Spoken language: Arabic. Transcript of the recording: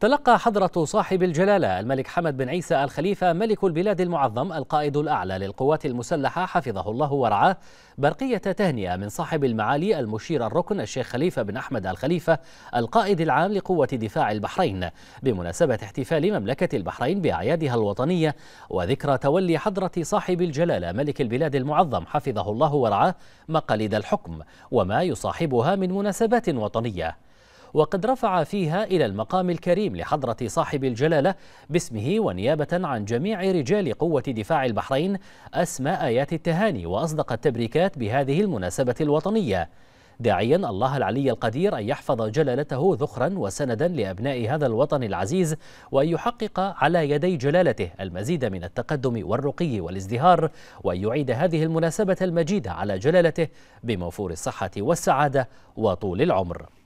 تلقى حضرة صاحب الجلالة الملك حمد بن عيسى الخليفة ملك البلاد المعظم القائد الأعلى للقوات المسلحة حفظه الله ورعاه برقية تهنئة من صاحب المعالي المشير الركن الشيخ خليفة بن أحمد الخليفة القائد العام لقوة دفاع البحرين بمناسبة احتفال مملكة البحرين بأعيادها الوطنية وذكرى تولي حضرة صاحب الجلالة ملك البلاد المعظم حفظه الله ورعاه مقاليد الحكم وما يصاحبها من مناسبات وطنية وقد رفع فيها إلى المقام الكريم لحضرة صاحب الجلالة باسمه ونيابة عن جميع رجال قوة دفاع البحرين أسماء آيات التهاني وأصدق التبريكات بهذه المناسبة الوطنية داعيا الله العلي القدير أن يحفظ جلالته ذخرا وسندا لأبناء هذا الوطن العزيز وأن يحقق على يدي جلالته المزيد من التقدم والرقي والازدهار وأن يعيد هذه المناسبة المجيدة على جلالته بموفور الصحة والسعادة وطول العمر